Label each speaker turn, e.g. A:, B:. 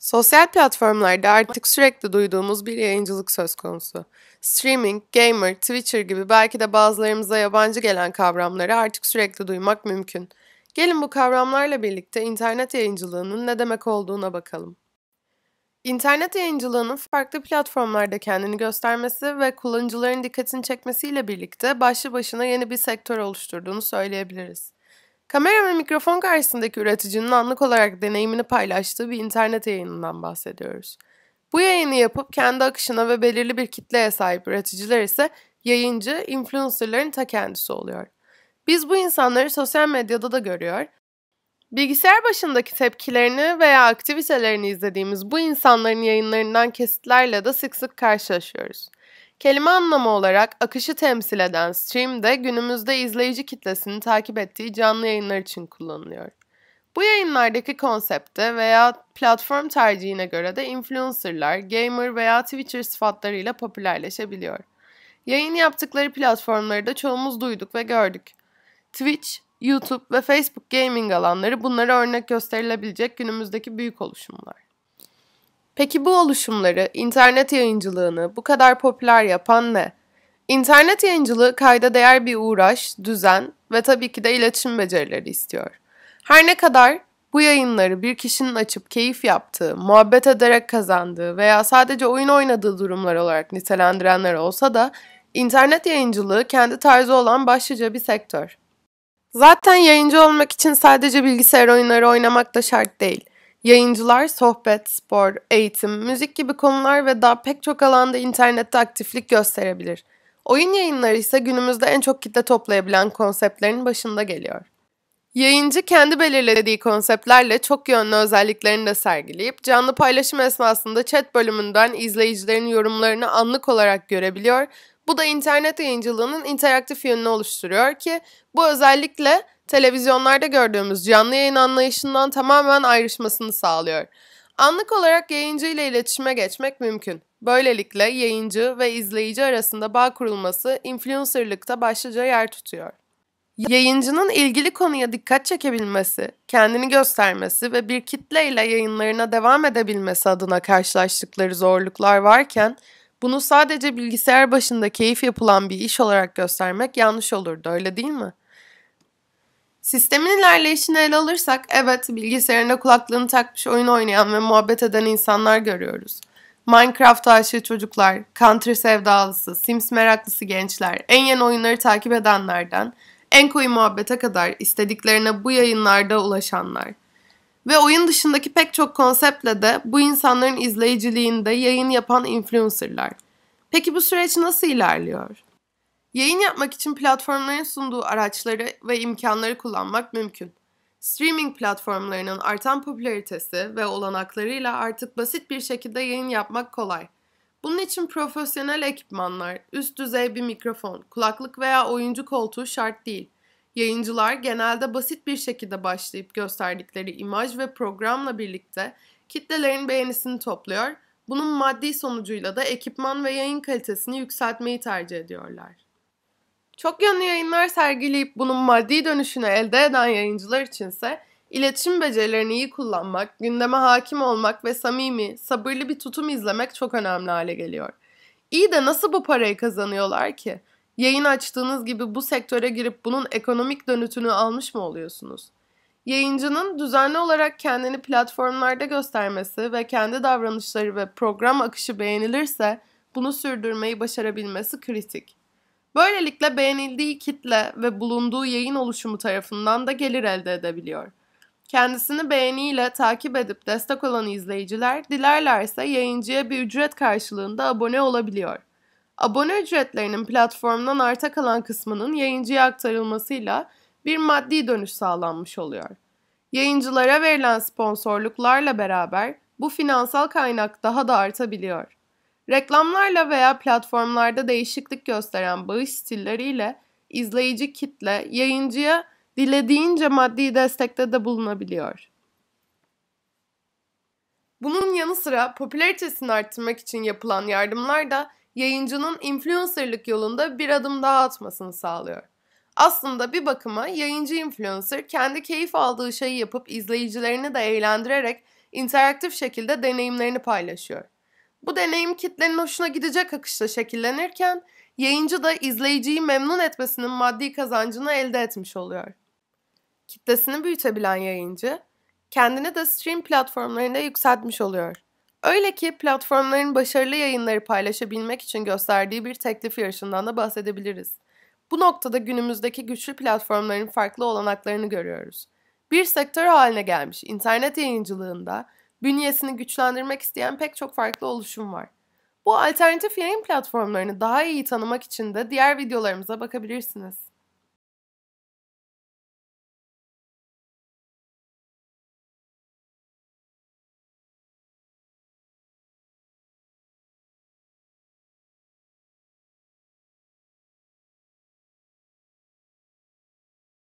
A: Sosyal platformlarda artık sürekli duyduğumuz bir yayıncılık söz konusu. Streaming, gamer, Twitcher gibi belki de bazılarımıza yabancı gelen kavramları artık sürekli duymak mümkün. Gelin bu kavramlarla birlikte internet yayıncılığının ne demek olduğuna bakalım. İnternet yayıncılığının farklı platformlarda kendini göstermesi ve kullanıcıların dikkatini çekmesiyle birlikte başlı başına yeni bir sektör oluşturduğunu söyleyebiliriz. Kamera ve mikrofon karşısındaki üreticinin anlık olarak deneyimini paylaştığı bir internet yayınından bahsediyoruz. Bu yayını yapıp kendi akışına ve belirli bir kitleye sahip üreticiler ise yayıncı, influencerların ta kendisi oluyor. Biz bu insanları sosyal medyada da görüyor. Bilgisayar başındaki tepkilerini veya aktivitelerini izlediğimiz bu insanların yayınlarından kesitlerle de sık sık karşılaşıyoruz. Kelime anlamı olarak akışı temsil eden stream de günümüzde izleyici kitlesini takip ettiği canlı yayınlar için kullanılıyor. Bu yayınlardaki konsepte veya platform tercihine göre de influencerlar, gamer veya Twitcher sıfatlarıyla popülerleşebiliyor. Yayın yaptıkları platformları da çoğumuz duyduk ve gördük. Twitch, YouTube ve Facebook gaming alanları bunlara örnek gösterilebilecek günümüzdeki büyük oluşumlar. Peki bu oluşumları, internet yayıncılığını bu kadar popüler yapan ne? İnternet yayıncılığı kayda değer bir uğraş, düzen ve tabii ki de iletişim becerileri istiyor. Her ne kadar bu yayınları bir kişinin açıp keyif yaptığı, muhabbet ederek kazandığı veya sadece oyun oynadığı durumlar olarak nitelendirenler olsa da internet yayıncılığı kendi tarzı olan başlıca bir sektör. Zaten yayıncı olmak için sadece bilgisayar oyunları oynamak da şart değil. Yayıncılar sohbet, spor, eğitim, müzik gibi konular ve daha pek çok alanda internette aktiflik gösterebilir. Oyun yayınları ise günümüzde en çok kitle toplayabilen konseptlerin başında geliyor. Yayıncı kendi belirlediği konseptlerle çok yönlü özelliklerini de sergileyip canlı paylaşım esnasında chat bölümünden izleyicilerin yorumlarını anlık olarak görebiliyor. Bu da internet yayıncılığının interaktif yönünü oluşturuyor ki bu özellikle televizyonlarda gördüğümüz canlı yayın anlayışından tamamen ayrışmasını sağlıyor. Anlık olarak yayıncı ile iletişime geçmek mümkün. Böylelikle yayıncı ve izleyici arasında bağ kurulması influencerlıkta başlıca yer tutuyor. Yayıncının ilgili konuya dikkat çekebilmesi, kendini göstermesi ve bir kitle ile yayınlarına devam edebilmesi adına karşılaştıkları zorluklar varken bunu sadece bilgisayar başında keyif yapılan bir iş olarak göstermek yanlış olurdu öyle değil mi? Sistemin ilerleyişini ele alırsak evet bilgisayarında kulaklığını takmış oyun oynayan ve muhabbet eden insanlar görüyoruz. Minecraft aşığı çocuklar, country sevdalısı, Sims meraklısı gençler, en yeni oyunları takip edenlerden, en koyu muhabbete kadar istediklerine bu yayınlarda ulaşanlar. Ve oyun dışındaki pek çok konseptle de bu insanların izleyiciliğinde yayın yapan influencerlar. Peki bu süreç nasıl ilerliyor? Yayın yapmak için platformların sunduğu araçları ve imkanları kullanmak mümkün. Streaming platformlarının artan popülaritesi ve olanaklarıyla artık basit bir şekilde yayın yapmak kolay. Bunun için profesyonel ekipmanlar, üst düzey bir mikrofon, kulaklık veya oyuncu koltuğu şart değil. Yayıncılar genelde basit bir şekilde başlayıp gösterdikleri imaj ve programla birlikte kitlelerin beğenisini topluyor, bunun maddi sonucuyla da ekipman ve yayın kalitesini yükseltmeyi tercih ediyorlar. Çok yönlü yayınlar sergileyip bunun maddi dönüşünü elde eden yayıncılar içinse iletişim becerilerini iyi kullanmak, gündeme hakim olmak ve samimi, sabırlı bir tutum izlemek çok önemli hale geliyor. İyi de nasıl bu parayı kazanıyorlar ki? Yayın açtığınız gibi bu sektöre girip bunun ekonomik dönütünü almış mı oluyorsunuz? Yayıncının düzenli olarak kendini platformlarda göstermesi ve kendi davranışları ve program akışı beğenilirse bunu sürdürmeyi başarabilmesi kritik. Böylelikle beğenildiği kitle ve bulunduğu yayın oluşumu tarafından da gelir elde edebiliyor. Kendisini beğeniyle takip edip destek olan izleyiciler dilerlerse yayıncıya bir ücret karşılığında abone olabiliyor. Abone ücretlerinin platformdan arta kalan kısmının yayıncıya aktarılmasıyla bir maddi dönüş sağlanmış oluyor. Yayıncılara verilen sponsorluklarla beraber bu finansal kaynak daha da artabiliyor. Reklamlarla veya platformlarda değişiklik gösteren bağış stilleriyle izleyici kitle yayıncıya dilediğince maddi destekte de bulunabiliyor. Bunun yanı sıra popülaritesini arttırmak için yapılan yardımlar da yayıncının influencerlık yolunda bir adım daha atmasını sağlıyor. Aslında bir bakıma yayıncı influencer kendi keyif aldığı şeyi yapıp izleyicilerini de eğlendirerek interaktif şekilde deneyimlerini paylaşıyor. Bu deneyim kitlenin hoşuna gidecek akışta şekillenirken yayıncı da izleyiciyi memnun etmesinin maddi kazancını elde etmiş oluyor. Kitlesini büyütebilen yayıncı kendini de stream platformlarında yükseltmiş oluyor. Öyle ki platformların başarılı yayınları paylaşabilmek için gösterdiği bir teklif yarışından da bahsedebiliriz. Bu noktada günümüzdeki güçlü platformların farklı olanaklarını görüyoruz. Bir sektör haline gelmiş internet yayıncılığında bünyesini güçlendirmek isteyen pek çok farklı oluşum var. Bu alternatif yayın platformlarını daha iyi tanımak için de diğer videolarımıza bakabilirsiniz.